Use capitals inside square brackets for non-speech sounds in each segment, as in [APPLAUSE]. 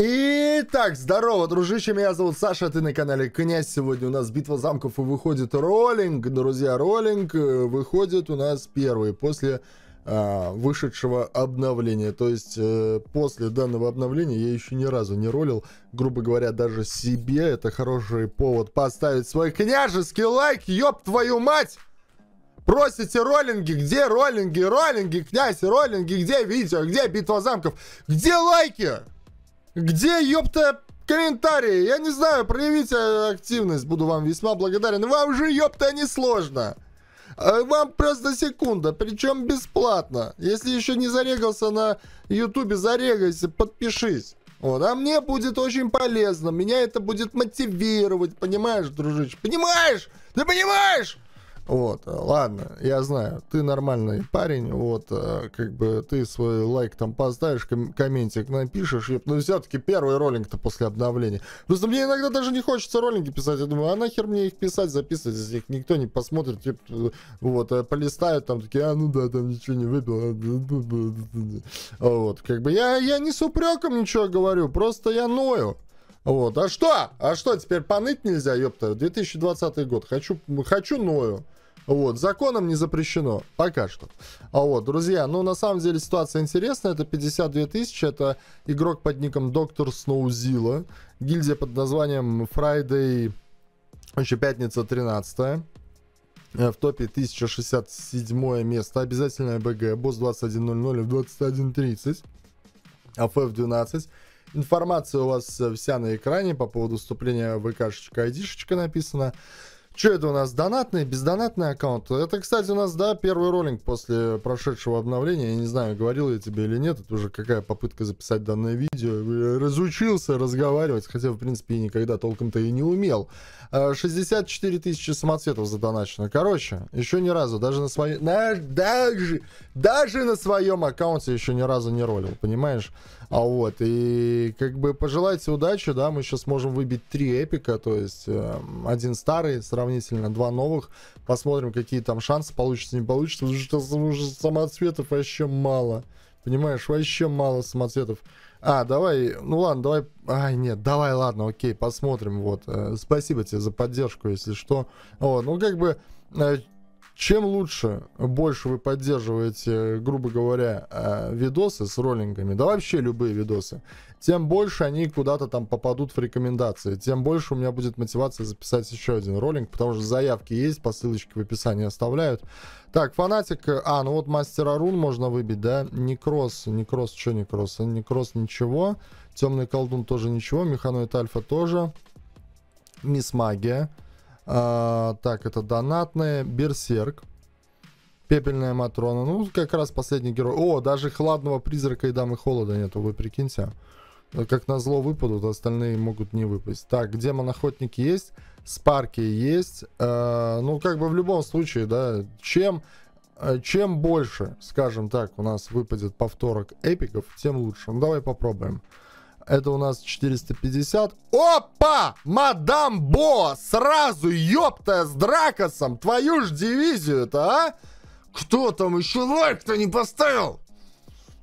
Итак, здорово, дружище, меня зовут Саша, ты на канале Князь. Сегодня у нас битва замков и выходит роллинг, друзья, роллинг э, выходит у нас первый после э, вышедшего обновления. То есть э, после данного обновления я еще ни разу не ролил, грубо говоря, даже себе. Это хороший повод поставить свой княжеский лайк, ёб твою мать! Просите роллинги, где роллинги, роллинги, князь, роллинги, где видео, где битва замков, где лайки? Где, ёпта, комментарии? Я не знаю, проявите активность, буду вам весьма благодарен. Вам же, ёпта, не сложно. А вам просто секунда, причем бесплатно. Если еще не зарегался на ютубе, зарегайся, подпишись. Вот, а мне будет очень полезно, меня это будет мотивировать, понимаешь, дружище? Понимаешь? Ты понимаешь? Вот, э, ладно, я знаю, ты нормальный парень, вот, э, как бы ты свой лайк там поставишь, ком комментик напишешь, ёп, ну все-таки первый роллинг-то после обновления. Просто мне иногда даже не хочется роллинги писать, я думаю, а нахер мне их писать, записывать, если их никто не посмотрит, ёп, типа, вот, э, полистают там такие, а ну да, там ничего не выпил, а, вот, как бы я, я не с упреком ничего говорю, просто я ною. Вот. А что? А что, теперь поныть нельзя, ёпта? 2020 год. Хочу, хочу ною. Вот, законом не запрещено, пока что. А вот, друзья, ну, на самом деле ситуация интересная. Это 52 тысячи, это игрок под ником Доктор Сноузила. Гильдия под названием Friday, еще пятница 13 э, в топе 1067 место. Обязательное БГ. Босс 21.00 в 21.30. АФ в 12. Информация у вас э, вся на экране по поводу вступления в ВКшечка, айдишечка написана. Что это у нас, донатный, бездонатный аккаунт? Это, кстати, у нас, да, первый роллинг после прошедшего обновления. Я не знаю, говорил я тебе или нет. Это уже какая попытка записать данное видео. Разучился разговаривать, хотя, в принципе, и никогда толком-то и не умел. 64 э, тысячи самоцветов задоначено. Короче, еще ни разу, даже на своем, даже, даже на своем аккаунте еще ни разу не ролил, понимаешь? А вот, и как бы пожелайте удачи, да, мы сейчас можем выбить три эпика, то есть э, один старый, сравнительно, два новых. Посмотрим, какие там шансы, получится, не получится, потому что уже самоцветов вообще мало. Понимаешь, вообще мало самоцветов. А, давай, ну ладно, давай, ай, нет, давай, ладно, окей, посмотрим, вот. Э, спасибо тебе за поддержку, если что. Вот, ну как бы... Э, чем лучше, больше вы поддерживаете, грубо говоря, э, видосы с роллингами, да вообще любые видосы, тем больше они куда-то там попадут в рекомендации, тем больше у меня будет мотивация записать еще один роллинг, потому что заявки есть, по ссылочке в описании оставляют. Так, фанатик, а, ну вот мастера рун можно выбить, да, некрос, некрос, что некрос, а некрос ничего, темный колдун тоже ничего, механоид альфа тоже, мисс магия, а, так, это донатная. Берсерк. Пепельная Матрона. Ну, как раз последний герой. О, даже Хладного Призрака и Дамы Холода нету, вы прикиньте. Как на зло выпадут, остальные могут не выпасть. Так, Демон Охотник есть, Спарки есть. Э, ну, как бы в любом случае, да, чем, э, чем больше, скажем так, у нас выпадет повторок эпиков, тем лучше. Ну, давай попробуем. Это у нас 450. Опа! Мадам Бо! Сразу, ёпта, с Дракосом! Твою ж дивизию-то, а? Кто там еще лайк-то не поставил?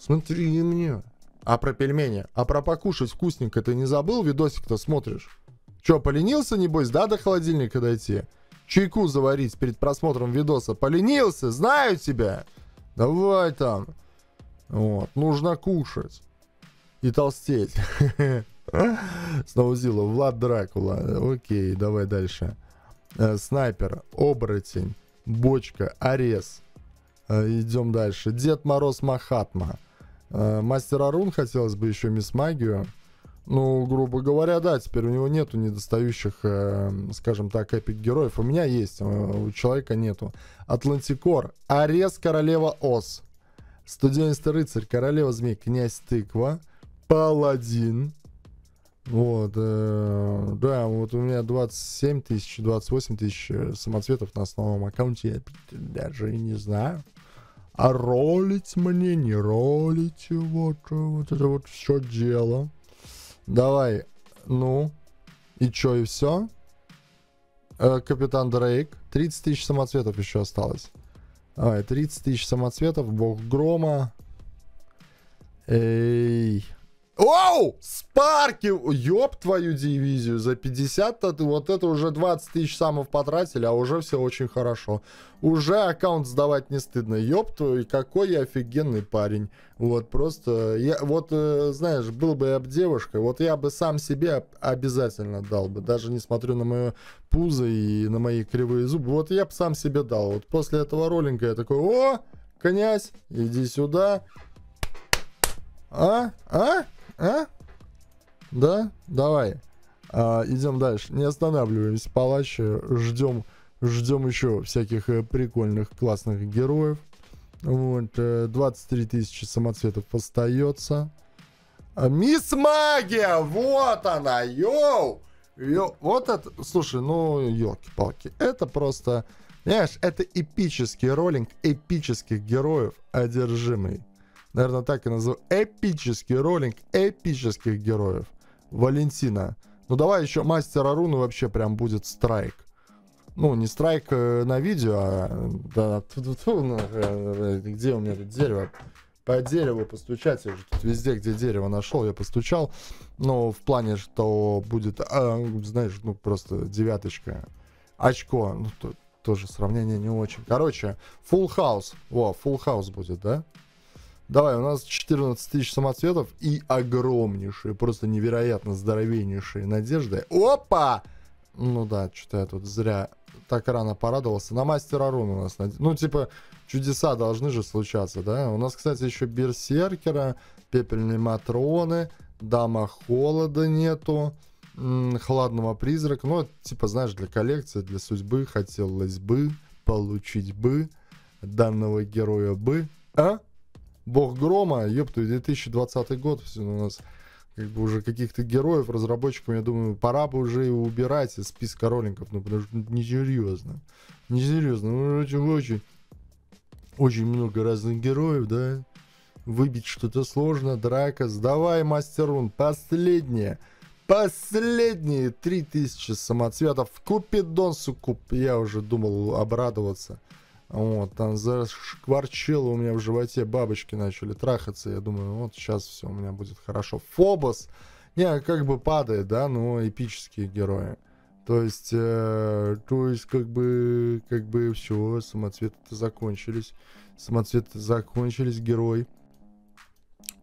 Смотри не мне. А про пельмени? А про покушать вкусненько ты не забыл? Видосик-то смотришь. Че поленился, небось, да, до холодильника дойти? Чайку заварить перед просмотром видоса. Поленился, знаю тебя. Давай там. Вот, нужно кушать и толстеть. [LAUGHS] Сноузила. Влад Дракула. Окей, давай дальше. Э, снайпер, оборотень, бочка, арес. Э, идем дальше. Дед Мороз Махатма. Э, мастер Арун хотелось бы еще мисс Магию. Ну, грубо говоря, да, теперь у него нету недостающих, скажем так, эпик-героев. У меня есть, у человека нету. Атлантикор, Арес, Королева Ос, Студенистый рыцарь, Королева Змей, Князь Тыква, Паладин. Вот, э, да, вот у меня 27 тысяч, 28 тысяч э, самоцветов на основном аккаунте, я даже не знаю. А ролить мне, не ролить, вот, э, вот это вот все дело. Давай, ну, и чё, и все? Э, Капитан Дрейк, 30 тысяч самоцветов еще осталось. Давай, 30 тысяч самоцветов, бог грома. Эй, Оу! Спарки! Ёб твою дивизию. За 50 -то, вот это уже 20 тысяч самов потратили, а уже все очень хорошо. Уже аккаунт сдавать не стыдно. Ёб твою, какой я офигенный парень. Вот просто... Я, вот, э, знаешь, был бы я об девушкой, вот я бы сам себе обязательно дал бы. Даже не смотрю на мое пузо и на мои кривые зубы. Вот я бы сам себе дал. Вот после этого роллинга я такой, о, князь, иди сюда. А? А? А? Да? Давай. А, идем дальше. Не останавливаемся. Палачи. Ждем, ждем еще всяких э, прикольных, классных героев. Вот. 23 э, тысячи самоцветов остается. А, мисс Магия! Вот она! Йоу! Йо, вот это, слушай, ну, елки-палки, это просто, понимаешь, это эпический роллинг эпических героев, одержимый наверное, так и назову, эпический роллинг эпических героев. Валентина. Ну давай еще мастера руны вообще прям будет страйк. Ну, не страйк э, на видео, а да, ну, э, э, где у меня тут дерево? По дереву постучать, я же тут везде, где дерево нашел, я постучал. но ну, в плане, что будет, а, знаешь, ну просто девяточка, очко. Ну, то, тоже сравнение не очень. Короче, full house. о full house будет, да? Давай, у нас 14 тысяч самоцветов и огромнейшие, просто невероятно здоровейнейшие надежды. Опа! Ну да, что-то я тут зря так рано порадовался. На мастера рун у нас. Ну, типа, чудеса должны же случаться, да? У нас, кстати, еще берсеркера, пепельные матроны, дама холода нету, хладного призрака. Ну, типа, знаешь, для коллекции, для судьбы хотелось бы получить бы данного героя бы. А? бог грома, ёпта, 2020 год, все ну, у нас как бы уже каких-то героев, разработчиков, я думаю, пора бы уже его убирать из списка роллингов, ну, потому что несерьезно. Несерьезно, ну, очень-очень. Очень много разных героев, да. Выбить что-то сложно, драка. Сдавай, мастерун, последнее. Последние 3000 самоцветов в Купидонсу куп. Я уже думал обрадоваться. Вот, там зашкварчило у меня в животе, бабочки начали трахаться. Я думаю, вот сейчас все у меня будет хорошо. Фобос, не, а как бы падает, да, но эпические герои. То есть, э, то есть, как бы, как бы все, самоцветы закончились. Самоцветы закончились, герой.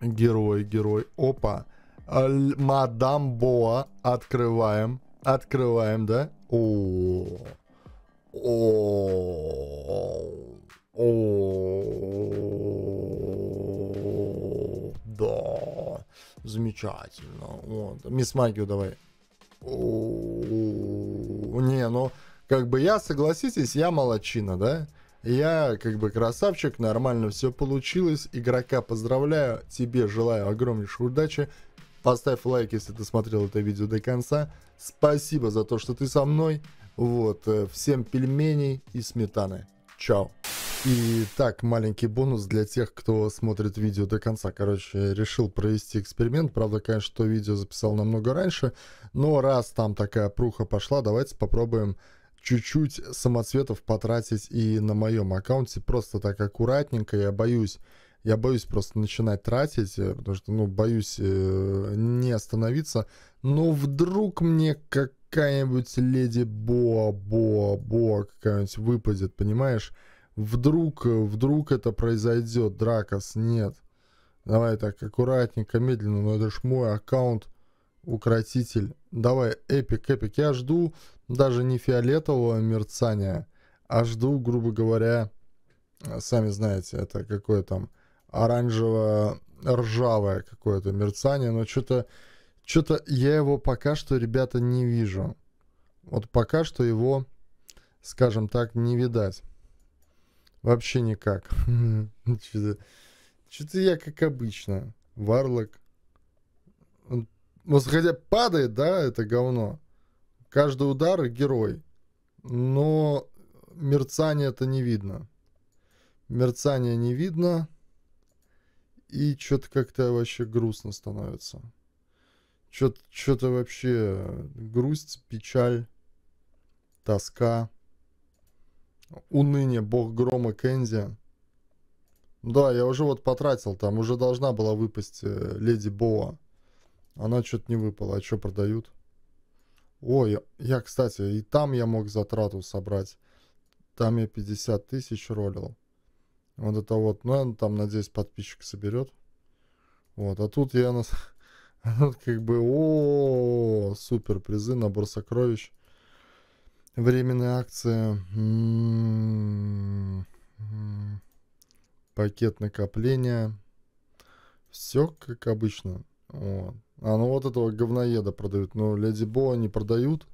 Герой, герой. Опа. А, мадам Боа. Открываем. Открываем, да? О, -о, -о. О, да, замечательно. Вот. Мисс Магию давай. не, ну, как бы я, согласитесь, я молочина, да? Я как бы красавчик, нормально все получилось. Игрока поздравляю, тебе желаю огромнейшей удачи. Поставь лайк, если ты смотрел это видео до конца. Спасибо за то, что ты со мной. Вот, э, всем пельменей и сметаны. Чао. И так, маленький бонус для тех, кто смотрит видео до конца. Короче, решил провести эксперимент. Правда, конечно, то видео записал намного раньше. Но раз там такая пруха пошла, давайте попробуем чуть-чуть самоцветов потратить и на моем аккаунте. Просто так аккуратненько. Я боюсь, я боюсь просто начинать тратить, э, потому что, ну, боюсь э, не остановиться. Но вдруг мне как какая-нибудь леди Боа, Боа, Боа какая-нибудь выпадет, понимаешь? Вдруг, вдруг это произойдет, Дракос, нет. Давай так, аккуратненько, медленно, но это ж мой аккаунт, укротитель. Давай, эпик, эпик. Я жду даже не фиолетового мерцания, а жду, грубо говоря, сами знаете, это какое там оранжево-ржавое какое-то мерцание, но что-то что-то я его пока что, ребята, не вижу. Вот пока что его, скажем так, не видать. Вообще никак. [LAUGHS] Что-то я как обычно. Варлок. Вот хотя падает, да, это говно. Каждый удар герой. Но мерцание это не видно. Мерцание не видно. И что-то как-то вообще грустно становится. Что-то вообще грусть, печаль, тоска, уныние, бог грома Кэнди. Ну да, я уже вот потратил, там уже должна была выпасть э, Леди Боа. Она что-то не выпала, а что продают? Ой, я, я, кстати, и там я мог затрату собрать. Там я 50 тысяч ролил. Вот это вот, ну, я там, надеюсь, подписчик соберет. Вот, а тут я нас... [LAUGHS] Как бы, о, супер, призы, набор сокровищ. Временная акция. М-м-м, пакет накопления. Все как обычно. А ну вот этого говноеда продают. Но Леди Бо не продают.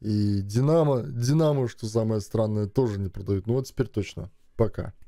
И Динамо, Динамо, что самое странное, тоже не продают. Ну вот теперь точно. Пока.